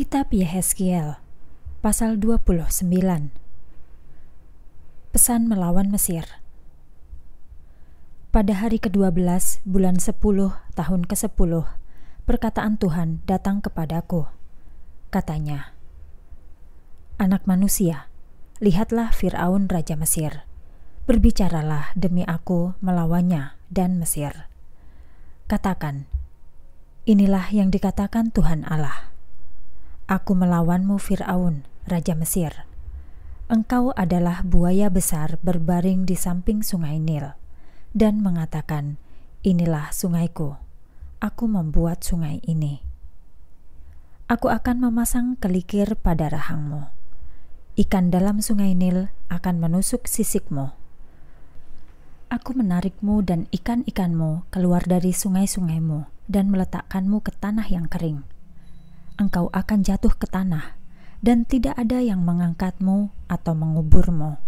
Kitab Yehezkiel pasal 29 Pesan melawan Mesir Pada hari ke-12 bulan 10 tahun ke-10 perkataan Tuhan datang kepadaku katanya Anak manusia lihatlah Firaun raja Mesir berbicaralah demi aku melawannya dan Mesir katakan Inilah yang dikatakan Tuhan Allah Aku melawanmu Fir'aun, Raja Mesir. Engkau adalah buaya besar berbaring di samping sungai Nil, dan mengatakan, Inilah sungaiku, aku membuat sungai ini. Aku akan memasang kelikir pada rahangmu. Ikan dalam sungai Nil akan menusuk sisikmu. Aku menarikmu dan ikan-ikanmu keluar dari sungai-sungaimu dan meletakkanmu ke tanah yang kering engkau akan jatuh ke tanah, dan tidak ada yang mengangkatmu atau menguburmu.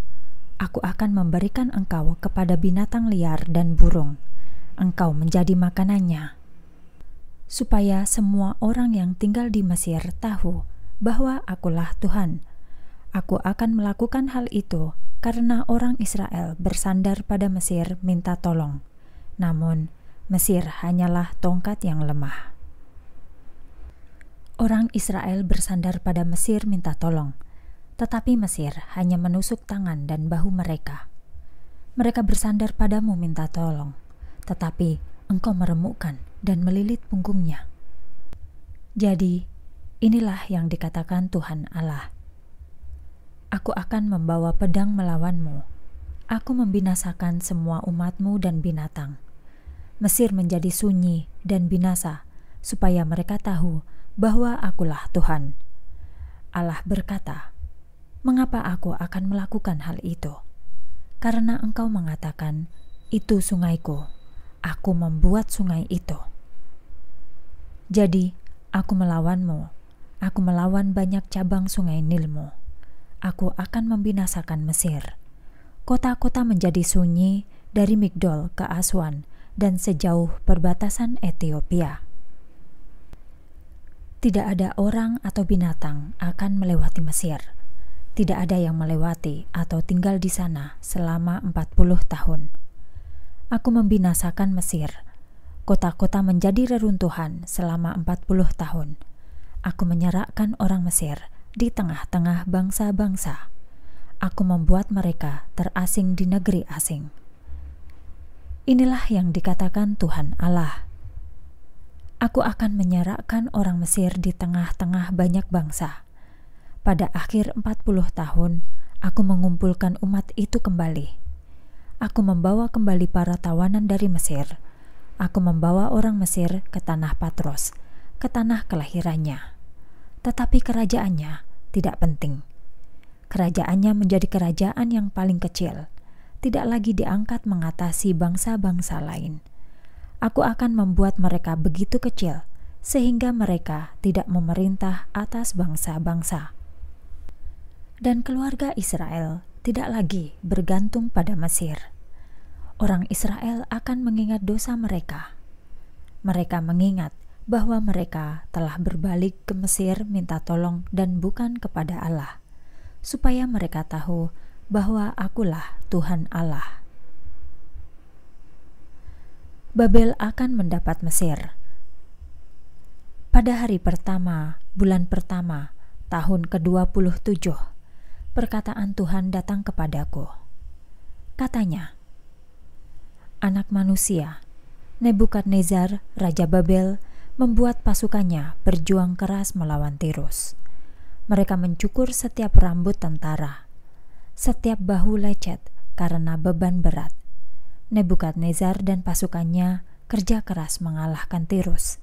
Aku akan memberikan engkau kepada binatang liar dan burung. Engkau menjadi makanannya, supaya semua orang yang tinggal di Mesir tahu bahwa Akulah Tuhan. Aku akan melakukan hal itu karena orang Israel bersandar pada Mesir minta tolong. Namun, Mesir hanyalah tongkat yang lemah. Orang Israel bersandar pada Mesir minta tolong, tetapi Mesir hanya menusuk tangan dan bahu mereka. Mereka bersandar padamu minta tolong, tetapi engkau meremukkan dan melilit punggungnya. Jadi, inilah yang dikatakan Tuhan Allah. Aku akan membawa pedang melawanmu. Aku membinasakan semua umatmu dan binatang. Mesir menjadi sunyi dan binasa, supaya mereka tahu bahwa akulah Tuhan. Allah berkata, "Mengapa aku akan melakukan hal itu? Karena engkau mengatakan, 'Itu sungaiku, aku membuat sungai itu.' Jadi, aku melawanmu, aku melawan banyak cabang sungai Nilmu. Aku akan membinasakan Mesir. Kota-kota menjadi sunyi dari Migdol ke Aswan dan sejauh perbatasan Ethiopia." Tidak ada orang atau binatang akan melewati Mesir. Tidak ada yang melewati atau tinggal di sana selama 40 tahun. Aku membinasakan Mesir. Kota-kota menjadi reruntuhan selama 40 tahun. Aku menyerahkan orang Mesir di tengah-tengah bangsa-bangsa. Aku membuat mereka terasing di negeri asing. Inilah yang dikatakan Tuhan Allah aku akan menyerahkan orang Mesir di tengah-tengah banyak bangsa. Pada akhir 40 tahun, aku mengumpulkan umat itu kembali. Aku membawa kembali para tawanan dari Mesir. Aku membawa orang Mesir ke tanah Patros, ke tanah kelahirannya. Tetapi kerajaannya tidak penting. Kerajaannya menjadi kerajaan yang paling kecil, tidak lagi diangkat mengatasi bangsa-bangsa lain Aku akan membuat mereka begitu kecil sehingga mereka tidak memerintah atas bangsa-bangsa. Dan keluarga Israel tidak lagi bergantung pada Mesir. Orang Israel akan mengingat dosa mereka. Mereka mengingat bahwa mereka telah berbalik ke Mesir minta tolong dan bukan kepada Allah, supaya mereka tahu bahwa Akulah Tuhan Allah. Babel akan mendapat Mesir. Pada hari pertama, bulan pertama, tahun ke-27, perkataan Tuhan datang kepadaku. Katanya, Anak manusia, Nebukadnezar, Raja Babel, membuat pasukannya berjuang keras melawan Tirus. Mereka mencukur setiap rambut tentara, setiap bahu lecet karena beban berat, Nebukadnezar dan pasukannya kerja keras mengalahkan Tirus.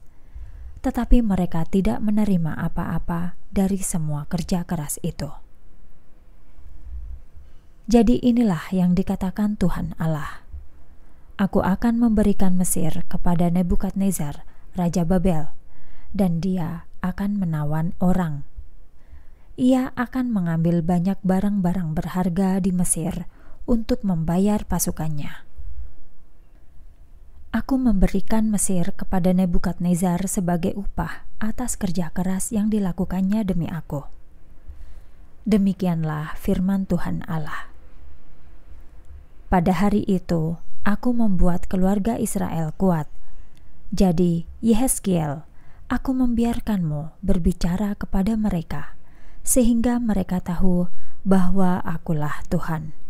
Tetapi mereka tidak menerima apa-apa dari semua kerja keras itu. Jadi inilah yang dikatakan Tuhan Allah. Aku akan memberikan Mesir kepada Nebukadnezar, raja Babel, dan dia akan menawan orang. Ia akan mengambil banyak barang-barang berharga di Mesir untuk membayar pasukannya aku memberikan Mesir kepada Nebukadnezar sebagai upah atas kerja keras yang dilakukannya demi aku. Demikianlah firman Tuhan Allah. Pada hari itu, aku membuat keluarga Israel kuat. Jadi, Yehezkiel, aku membiarkanmu berbicara kepada mereka, sehingga mereka tahu bahwa akulah Tuhan.'